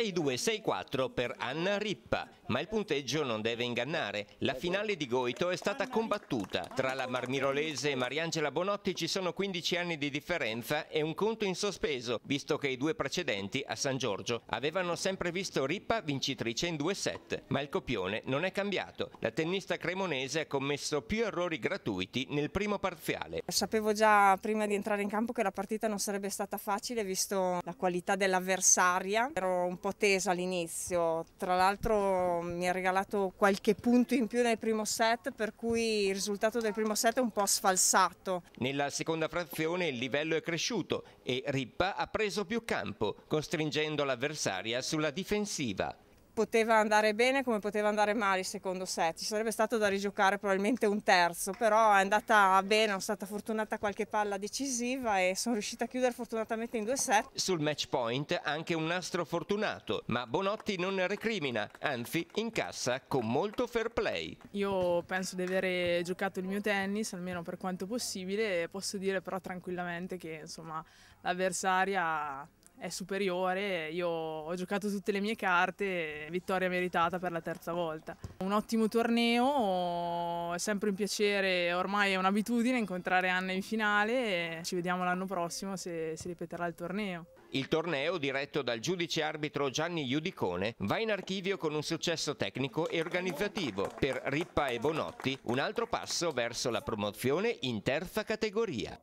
6-2-6-4 per Anna Rippa, ma il punteggio non deve ingannare. La finale di Goito è stata combattuta. Tra la Marmirolese e Mariangela Bonotti ci sono 15 anni di differenza e un conto in sospeso, visto che i due precedenti a San Giorgio avevano sempre visto Rippa vincitrice in due set, ma il copione non è cambiato. La tennista cremonese ha commesso più errori gratuiti nel primo parziale. Sapevo già prima di entrare in campo che la partita non sarebbe stata facile, visto la qualità dell'avversaria. Ero un po' tesa all'inizio, tra l'altro mi ha regalato qualche punto in più nel primo set per cui il risultato del primo set è un po' sfalsato. Nella seconda frazione il livello è cresciuto e Rippa ha preso più campo, costringendo l'avversaria sulla difensiva poteva andare bene come poteva andare male il secondo set, ci sarebbe stato da rigiocare probabilmente un terzo, però è andata bene, sono stata fortunata qualche palla decisiva e sono riuscita a chiudere fortunatamente in due set. Sul match point anche un nastro fortunato, ma Bonotti non recrimina, anzi incassa con molto fair play. Io penso di avere giocato il mio tennis, almeno per quanto possibile, posso dire però tranquillamente che l'avversaria è superiore. Io ho giocato tutte le mie carte, vittoria meritata per la terza volta. Un ottimo torneo, è sempre un piacere, ormai è un'abitudine incontrare Anna in finale ci vediamo l'anno prossimo se si ripeterà il torneo. Il torneo, diretto dal giudice arbitro Gianni Iudicone, va in archivio con un successo tecnico e organizzativo per Rippa e Bonotti, un altro passo verso la promozione in terza categoria.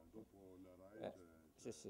Eh,